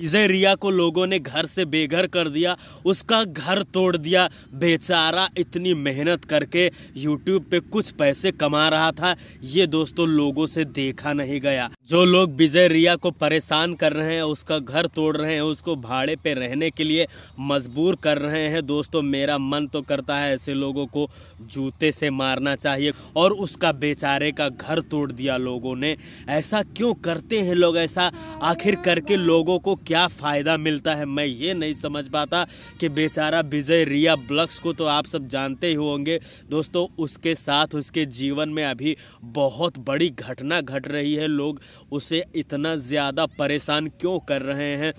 विजय रिया को लोगों ने घर से बेघर कर दिया उसका घर तोड़ दिया बेचारा इतनी मेहनत करके यूट्यूब पे कुछ पैसे कमा रहा था ये दोस्तों लोगों से देखा नहीं गया जो लोग विजय रिया को परेशान कर रहे हैं उसका घर तोड़ रहे हैं उसको भाड़े पे रहने के लिए मजबूर कर रहे हैं दोस्तों मेरा मन तो करता है ऐसे लोगों को जूते से मारना चाहिए और उसका बेचारे का घर तोड़ दिया लोगों ने ऐसा क्यों करते हैं लोग ऐसा आखिर करके लोगों को क्या फ़ायदा मिलता है मैं ये नहीं समझ पाता कि बेचारा विजय रिया ब्लक्स को तो आप सब जानते ही होंगे दोस्तों उसके साथ उसके जीवन में अभी बहुत बड़ी घटना घट रही है लोग उसे इतना ज़्यादा परेशान क्यों कर रहे हैं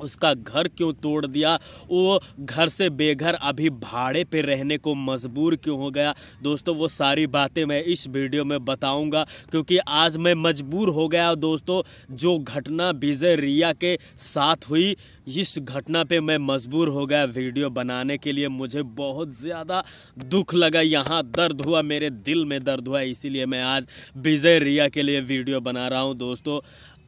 उसका घर क्यों तोड़ दिया वो घर से बेघर अभी भाड़े पे रहने को मजबूर क्यों हो गया दोस्तों वो सारी बातें मैं इस वीडियो में बताऊंगा क्योंकि आज मैं मजबूर हो गया दोस्तों जो घटना विजय रिया के साथ हुई इस घटना पे मैं मजबूर हो गया वीडियो बनाने के लिए मुझे बहुत ज़्यादा दुख लगा यहाँ दर्द हुआ मेरे दिल में दर्द हुआ इसीलिए मैं आज विजय रिया के लिए वीडियो बना रहा हूँ दोस्तों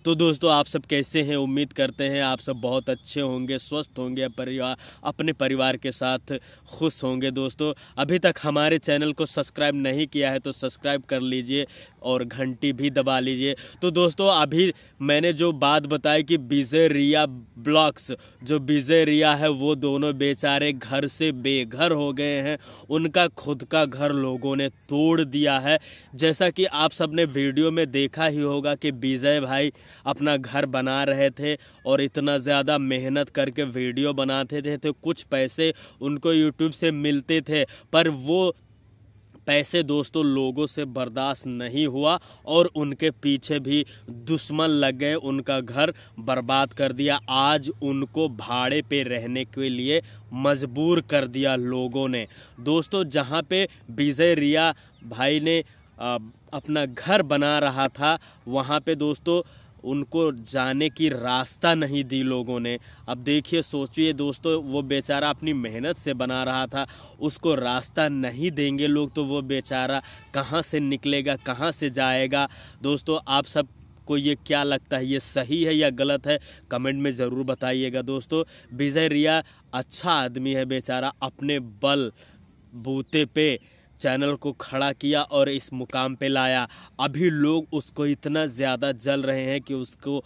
तो दोस्तों आप सब कैसे हैं उम्मीद करते हैं आप सब बहुत अच्छे होंगे स्वस्थ होंगे परिवार अपने परिवार के साथ खुश होंगे दोस्तों अभी तक हमारे चैनल को सब्सक्राइब नहीं किया है तो सब्सक्राइब कर लीजिए और घंटी भी दबा लीजिए तो दोस्तों अभी मैंने जो बात बताई कि बिजेरिया ब्लॉक्स जो बिजेरिया है वो दोनों बेचारे घर से बेघर हो गए हैं उनका खुद का घर लोगों ने तोड़ दिया है जैसा कि आप सब ने वीडियो में देखा ही होगा कि विजय भाई अपना घर बना रहे थे और इतना ज़्यादा मेहनत करके वीडियो बनाते थे तो कुछ पैसे उनको यूट्यूब से मिलते थे पर वो पैसे दोस्तों लोगों से बर्दाश्त नहीं हुआ और उनके पीछे भी दुश्मन लग गए उनका घर बर्बाद कर दिया आज उनको भाड़े पे रहने के लिए मजबूर कर दिया लोगों ने दोस्तों जहाँ पे विजय रिया भाई ने अपना घर बना रहा था वहाँ पे दोस्तों उनको जाने की रास्ता नहीं दी लोगों ने अब देखिए सोचिए दोस्तों वो बेचारा अपनी मेहनत से बना रहा था उसको रास्ता नहीं देंगे लोग तो वो बेचारा कहाँ से निकलेगा कहाँ से जाएगा दोस्तों आप सब को ये क्या लगता है ये सही है या गलत है कमेंट में ज़रूर बताइएगा दोस्तों विजय रिया अच्छा आदमी है बेचारा अपने बल बूते पे चैनल को खड़ा किया और इस मुकाम पे लाया अभी लोग उसको इतना ज़्यादा जल रहे हैं कि उसको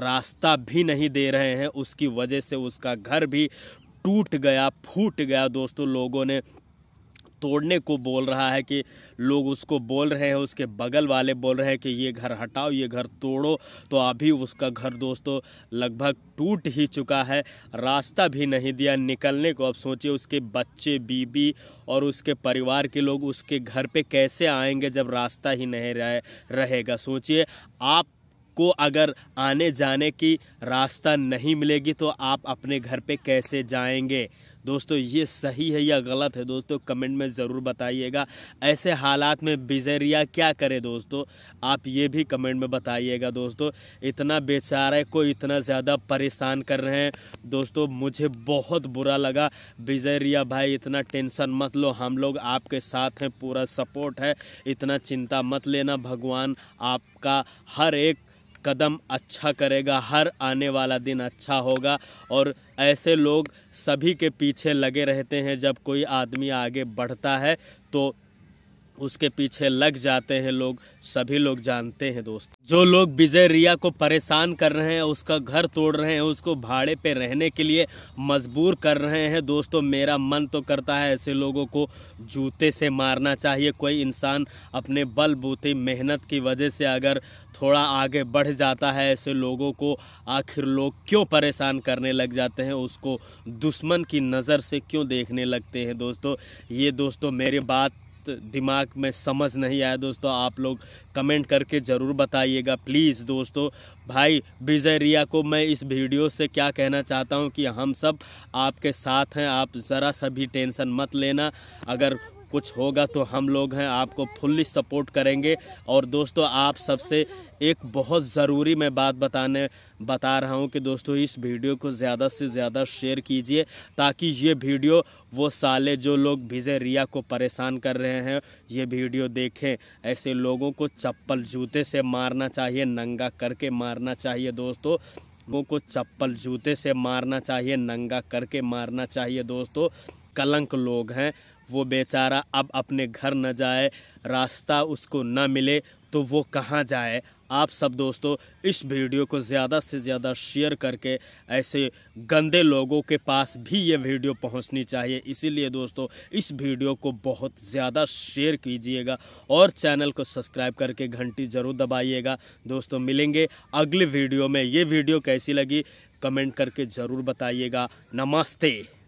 रास्ता भी नहीं दे रहे हैं उसकी वजह से उसका घर भी टूट गया फूट गया दोस्तों लोगों ने तोड़ने को बोल रहा है कि लोग उसको बोल रहे हैं उसके बगल वाले बोल रहे हैं कि ये घर हटाओ ये घर तोड़ो तो अभी उसका घर दोस्तों लगभग टूट ही चुका है रास्ता भी नहीं दिया निकलने को अब सोचिए उसके बच्चे बीबी और उसके परिवार के लोग उसके घर पे कैसे आएंगे जब रास्ता ही नहीं रहे रहेगा सोचिए आप को अगर आने जाने की रास्ता नहीं मिलेगी तो आप अपने घर पे कैसे जाएंगे दोस्तों ये सही है या गलत है दोस्तों कमेंट में ज़रूर बताइएगा ऐसे हालात में बिजरिया क्या करे दोस्तों आप ये भी कमेंट में बताइएगा दोस्तों इतना बेचारा को इतना ज़्यादा परेशान कर रहे हैं दोस्तों मुझे बहुत बुरा लगा बिजरिया भाई इतना टेंशन मत लो हम लोग आपके साथ हैं पूरा सपोर्ट है इतना चिंता मत लेना भगवान आपका हर एक कदम अच्छा करेगा हर आने वाला दिन अच्छा होगा और ऐसे लोग सभी के पीछे लगे रहते हैं जब कोई आदमी आगे बढ़ता है तो उसके पीछे लग जाते हैं लोग सभी लोग जानते हैं दोस्त जो लोग विजय रिया को परेशान कर रहे हैं उसका घर तोड़ रहे हैं उसको भाड़े पे रहने के लिए मजबूर कर रहे हैं दोस्तों मेरा मन तो करता है ऐसे लोगों को जूते से मारना चाहिए कोई इंसान अपने बलबूती मेहनत की वजह से अगर थोड़ा आगे बढ़ जाता है ऐसे लोगों को आखिर लोग क्यों परेशान करने लग जाते हैं उसको दुश्मन की नज़र से क्यों देखने लगते हैं दोस्तों ये दोस्तों मेरी बात दिमाग में समझ नहीं आया दोस्तों आप लोग कमेंट करके ज़रूर बताइएगा प्लीज़ दोस्तों भाई विजय रिया को मैं इस वीडियो से क्या कहना चाहता हूँ कि हम सब आपके साथ हैं आप ज़रा सा भी टेंशन मत लेना अगर कुछ होगा तो हम लोग हैं आपको फुल्ली सपोर्ट करेंगे और दोस्तों आप सबसे एक बहुत ज़रूरी मैं बात बताने बता रहा हूं कि दोस्तों इस वीडियो को ज़्यादा से ज़्यादा शेयर कीजिए ताकि ये वीडियो वो साले जो लोग भिजे रिया को परेशान कर रहे हैं ये वीडियो देखें ऐसे लोगों को चप्पल जूते से मारना चाहिए नंगा करके मारना चाहिए दोस्तों लोगों को चप्पल जूते से मारना चाहिए नंगा करके मारना चाहिए दोस्तों कलंक लोग हैं वो बेचारा अब अपने घर न जाए रास्ता उसको न मिले तो वो कहाँ जाए आप सब दोस्तों इस वीडियो को ज़्यादा से ज़्यादा शेयर करके ऐसे गंदे लोगों के पास भी ये वीडियो पहुंचनी चाहिए इसीलिए दोस्तों इस वीडियो को बहुत ज़्यादा शेयर कीजिएगा और चैनल को सब्सक्राइब करके घंटी ज़रूर दबाइएगा दोस्तों मिलेंगे अगले वीडियो में ये वीडियो कैसी लगी कमेंट करके ज़रूर बताइएगा नमस्ते